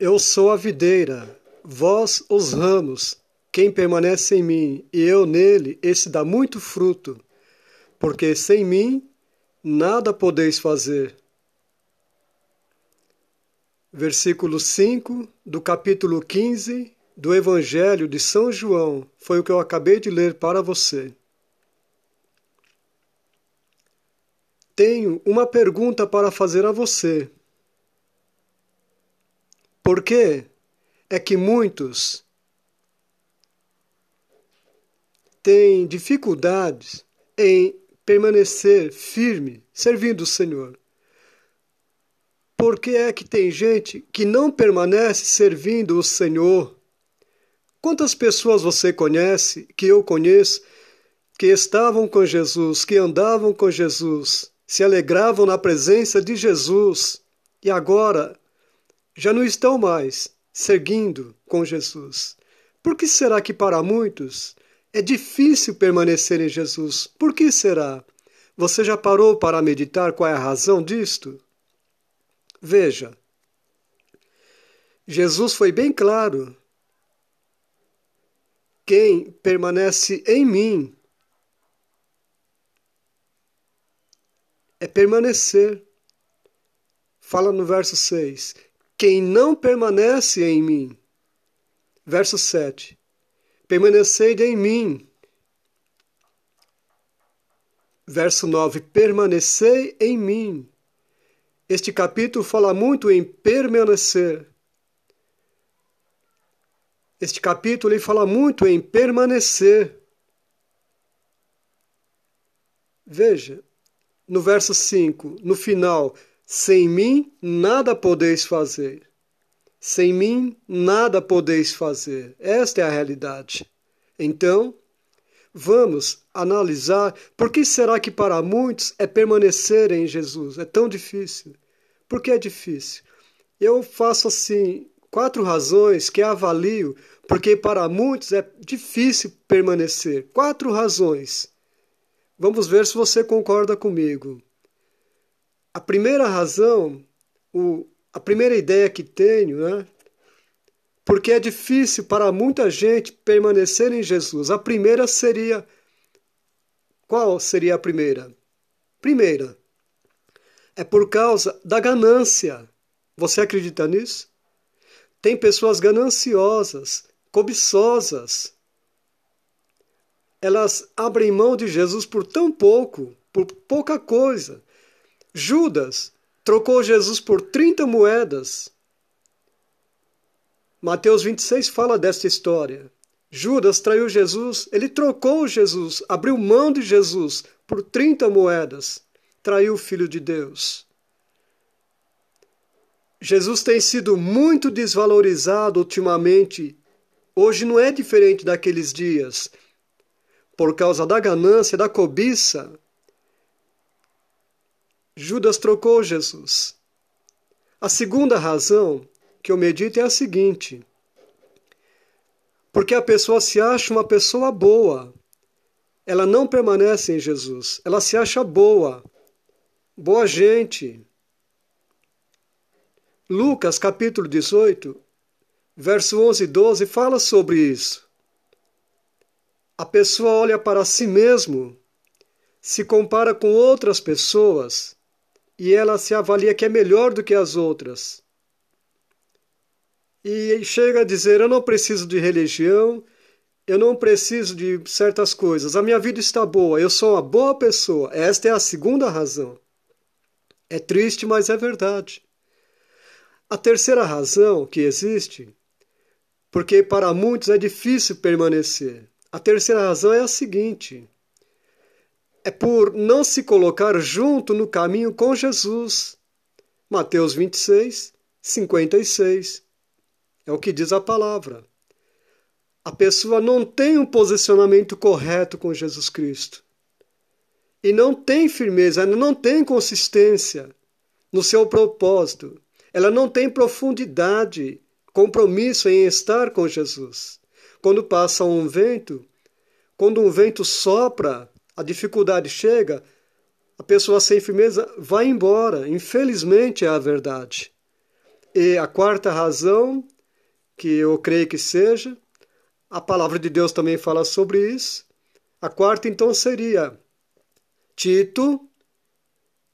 Eu sou a videira, vós os ramos. Quem permanece em mim e eu nele, esse dá muito fruto, porque sem mim nada podeis fazer. Versículo 5 do capítulo 15 do Evangelho de São João foi o que eu acabei de ler para você. Tenho uma pergunta para fazer a você, por quê? É que muitos têm dificuldades em permanecer firme servindo o Senhor. Por que é que tem gente que não permanece servindo o Senhor? Quantas pessoas você conhece, que eu conheço, que estavam com Jesus, que andavam com Jesus, se alegravam na presença de Jesus e agora já não estão mais seguindo com Jesus. Por que será que para muitos é difícil permanecer em Jesus? Por que será? Você já parou para meditar qual é a razão disto? Veja, Jesus foi bem claro: quem permanece em mim é permanecer. Fala no verso 6: quem não permanece em mim. Verso 7. Permanecei em mim. Verso 9. Permanecei em mim. Este capítulo fala muito em permanecer. Este capítulo ele fala muito em permanecer. Veja, no verso 5, no final, sem mim nada podeis fazer. Sem mim nada podeis fazer. Esta é a realidade. Então, vamos analisar por que será que para muitos é permanecer em Jesus é tão difícil. Por que é difícil? Eu faço assim quatro razões que avalio porque para muitos é difícil permanecer. Quatro razões. Vamos ver se você concorda comigo a primeira razão, o, a primeira ideia que tenho, né? Porque é difícil para muita gente permanecer em Jesus. A primeira seria. Qual seria a primeira? Primeira, é por causa da ganância. Você acredita nisso? Tem pessoas gananciosas, cobiçosas. Elas abrem mão de Jesus por tão pouco, por pouca coisa. Judas trocou Jesus por 30 moedas. Mateus 26 fala desta história. Judas traiu Jesus, ele trocou Jesus, abriu mão de Jesus por 30 moedas. Traiu o Filho de Deus. Jesus tem sido muito desvalorizado ultimamente. Hoje não é diferente daqueles dias. Por causa da ganância, da cobiça, Judas trocou Jesus. A segunda razão que eu medito é a seguinte: porque a pessoa se acha uma pessoa boa, ela não permanece em Jesus, ela se acha boa, boa gente. Lucas capítulo 18, verso 11 e 12 fala sobre isso. A pessoa olha para si mesmo, se compara com outras pessoas e ela se avalia que é melhor do que as outras. E chega a dizer: eu não preciso de religião, eu não preciso de certas coisas, a minha vida está boa, eu sou uma boa pessoa. Esta é a segunda razão. É triste, mas é verdade. A terceira razão que existe, porque para muitos é difícil permanecer. A terceira razão é a seguinte: é por não se colocar junto no caminho com Jesus. Mateus 26, 56. É o que diz a palavra. A pessoa não tem um posicionamento correto com Jesus Cristo. E não tem firmeza, não tem consistência no seu propósito. Ela não tem profundidade, compromisso em estar com Jesus. Quando passa um vento, quando um vento sopra, a dificuldade chega, a pessoa sem firmeza vai embora. Infelizmente é a verdade. E a quarta razão, que eu creio que seja, a palavra de Deus também fala sobre isso. A quarta então seria Tito,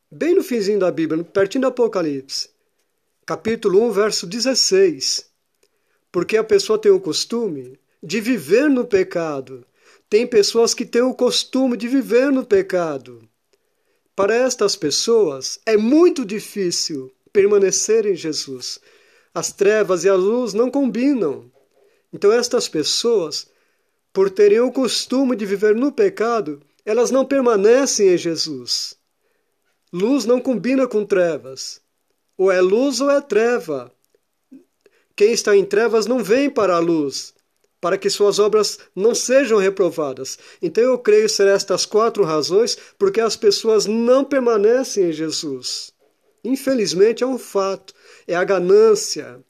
bem no finzinho da Bíblia, pertinho do Apocalipse, capítulo 1, verso 16. Porque a pessoa tem o costume de viver no pecado, tem pessoas que têm o costume de viver no pecado. Para estas pessoas é muito difícil permanecer em Jesus. As trevas e a luz não combinam. Então, estas pessoas, por terem o costume de viver no pecado, elas não permanecem em Jesus. Luz não combina com trevas. Ou é luz ou é treva. Quem está em trevas não vem para a luz para que suas obras não sejam reprovadas. Então eu creio ser estas quatro razões porque as pessoas não permanecem em Jesus. Infelizmente é um fato, é a ganância.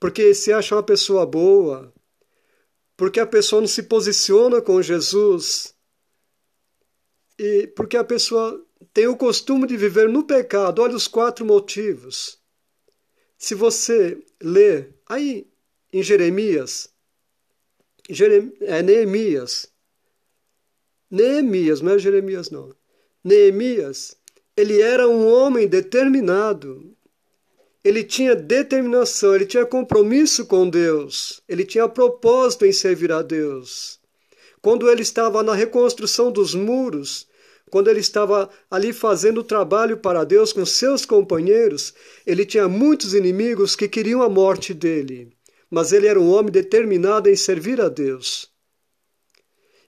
Porque se acha uma pessoa boa, porque a pessoa não se posiciona com Jesus e porque a pessoa tem o costume de viver no pecado. Olha os quatro motivos. Se você ler aí em Jeremias, Jeremias, é eh, Neemias. Neemias, não é Jeremias não. Neemias, ele era um homem determinado. Ele tinha determinação, ele tinha compromisso com Deus, ele tinha propósito em servir a Deus. Quando ele estava na reconstrução dos muros, quando ele estava ali fazendo trabalho para Deus com seus companheiros, ele tinha muitos inimigos que queriam a morte dele mas ele era um homem determinado em servir a Deus.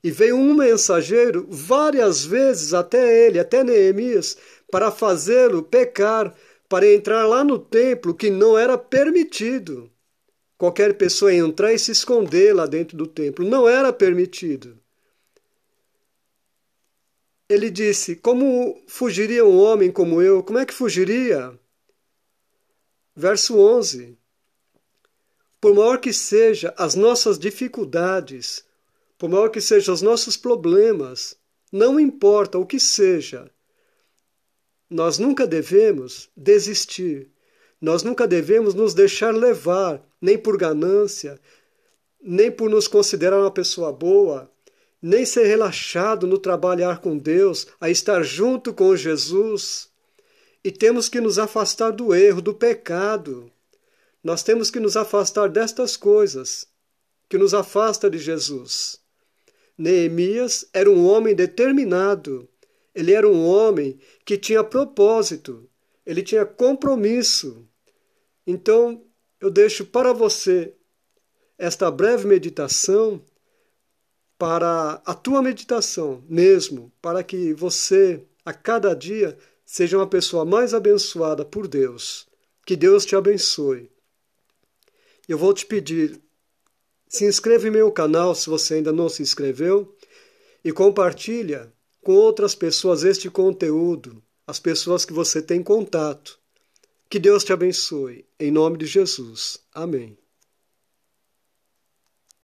E veio um mensageiro várias vezes até ele, até Neemias, para fazê-lo pecar, para entrar lá no templo que não era permitido. Qualquer pessoa entrar e se esconder lá dentro do templo não era permitido. Ele disse: Como fugiria um homem como eu? Como é que fugiria? Verso 11 por maior que seja as nossas dificuldades, por maior que sejam os nossos problemas, não importa o que seja, nós nunca devemos desistir, nós nunca devemos nos deixar levar, nem por ganância, nem por nos considerar uma pessoa boa, nem ser relaxado no trabalhar com Deus, a estar junto com Jesus. E temos que nos afastar do erro, do pecado. Nós temos que nos afastar destas coisas que nos afasta de Jesus. Neemias era um homem determinado. Ele era um homem que tinha propósito, ele tinha compromisso. Então, eu deixo para você esta breve meditação para a tua meditação mesmo, para que você a cada dia seja uma pessoa mais abençoada por Deus. Que Deus te abençoe eu vou te pedir: se inscreva em meu canal se você ainda não se inscreveu e compartilha com outras pessoas este conteúdo, as pessoas que você tem contato. Que Deus te abençoe. Em nome de Jesus. Amém.